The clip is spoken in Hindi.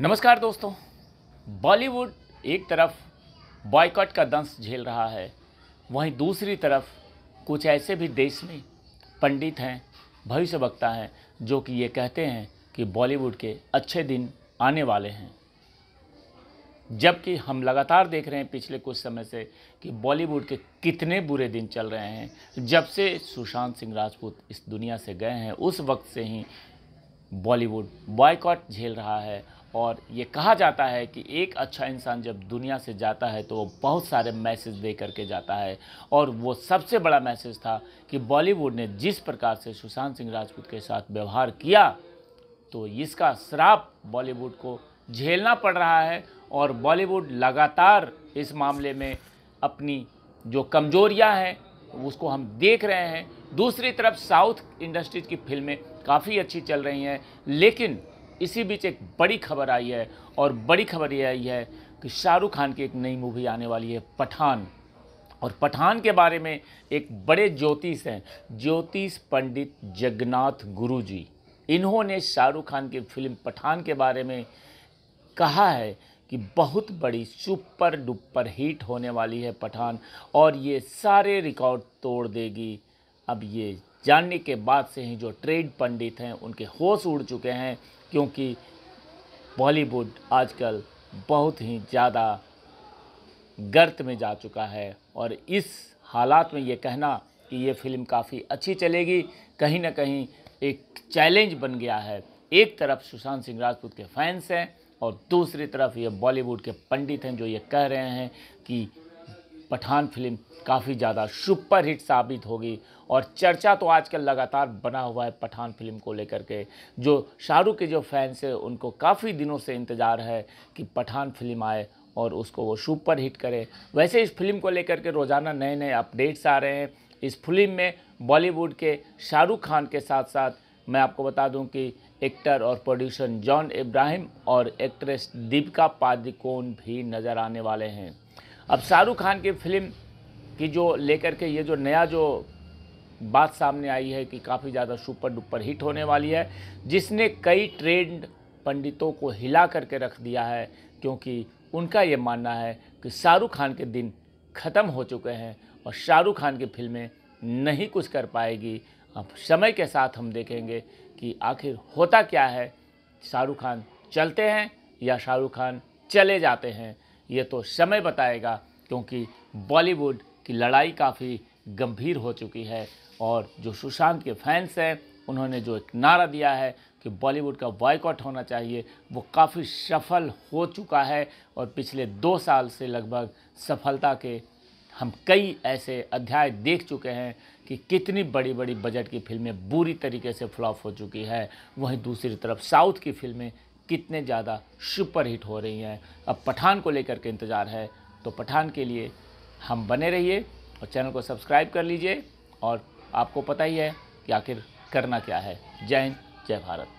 नमस्कार दोस्तों बॉलीवुड एक तरफ बॉयकॉट का दंश झेल रहा है वहीं दूसरी तरफ कुछ ऐसे भी देश में पंडित हैं भविष्य वक्ता हैं जो कि ये कहते हैं कि बॉलीवुड के अच्छे दिन आने वाले हैं जबकि हम लगातार देख रहे हैं पिछले कुछ समय से कि बॉलीवुड के कितने बुरे दिन चल रहे हैं जब से सुशांत सिंह राजपूत इस दुनिया से गए हैं उस वक्त से ही बॉलीवुड बॉयकॉट झेल रहा है और ये कहा जाता है कि एक अच्छा इंसान जब दुनिया से जाता है तो वो बहुत सारे मैसेज दे करके जाता है और वो सबसे बड़ा मैसेज था कि बॉलीवुड ने जिस प्रकार से सुशांत सिंह राजपूत के साथ व्यवहार किया तो इसका श्राप बॉलीवुड को झेलना पड़ रहा है और बॉलीवुड लगातार इस मामले में अपनी जो कमजोरियां हैं उसको हम देख रहे हैं दूसरी तरफ साउथ इंडस्ट्रीज की फिल्में काफ़ी अच्छी चल रही हैं लेकिन इसी बीच एक बड़ी खबर आई है और बड़ी खबर ये आई है कि शाहरुख खान की एक नई मूवी आने वाली है पठान और पठान के बारे में एक बड़े ज्योतिष हैं ज्योतिष पंडित जगन्नाथ गुरु जी इन्होंने शाहरुख खान की फिल्म पठान के बारे में कहा है कि बहुत बड़ी सुपर डुपर हिट होने वाली है पठान और ये सारे रिकॉर्ड तोड़ देगी अब ये जानने के बाद से ही जो ट्रेड पंडित हैं उनके होश उड़ चुके हैं क्योंकि बॉलीवुड आजकल बहुत ही ज़्यादा गर्त में जा चुका है और इस हालात में ये कहना कि ये फिल्म काफ़ी अच्छी चलेगी कहीं ना कहीं एक चैलेंज बन गया है एक तरफ सुशांत सिंह राजपूत के फैंस हैं और दूसरी तरफ ये बॉलीवुड के पंडित हैं जो ये कह रहे हैं कि पठान फिल्म काफ़ी ज़्यादा सुपरहिट साबित होगी और चर्चा तो आजकल लगातार बना हुआ है पठान फिल्म को लेकर के जो शाहरुख के जो फैंस हैं उनको काफ़ी दिनों से इंतज़ार है कि पठान फिल्म आए और उसको वो सुपर हिट करे वैसे इस फिल्म को लेकर के रोज़ाना नए नए अपडेट्स आ रहे हैं इस फिल्म में बॉलीवुड के शाहरुख खान के साथ साथ मैं आपको बता दूं कि एक्टर और प्रोड्यूसर जॉन इब्राहिम और एक्ट्रेस दीपिका पादुकोण भी नज़र आने वाले हैं अब शाहरुख खान की फिल्म की जो लेकर के ये जो नया जो बात सामने आई है कि काफ़ी ज़्यादा सुपर डुपर हिट होने वाली है जिसने कई ट्रेंड पंडितों को हिला करके रख दिया है क्योंकि उनका ये मानना है कि शाहरुख खान के दिन ख़त्म हो चुके हैं और शाहरुख खान की फिल्में नहीं कुछ कर पाएगी अब समय के साथ हम देखेंगे कि आखिर होता क्या है शाहरुख खान चलते हैं या शाहरुख खान चले जाते हैं ये तो समय बताएगा क्योंकि बॉलीवुड की लड़ाई काफ़ी गंभीर हो चुकी है और जो सुशांत के फैंस हैं उन्होंने जो एक नारा दिया है कि बॉलीवुड का बॉयकॉट होना चाहिए वो काफ़ी सफल हो चुका है और पिछले दो साल से लगभग सफलता के हम कई ऐसे अध्याय देख चुके हैं कि कितनी बड़ी बड़ी बजट की फिल्में बुरी तरीके से फ्लॉप हो चुकी है वहीं दूसरी तरफ साउथ की फिल्में कितने ज़्यादा सुपर हिट हो रही हैं अब पठान को लेकर के इंतज़ार है तो पठान के लिए हम बने रहिए और चैनल को सब्सक्राइब कर लीजिए और आपको पता ही है कि आखिर करना क्या है जय हिंद जय भारत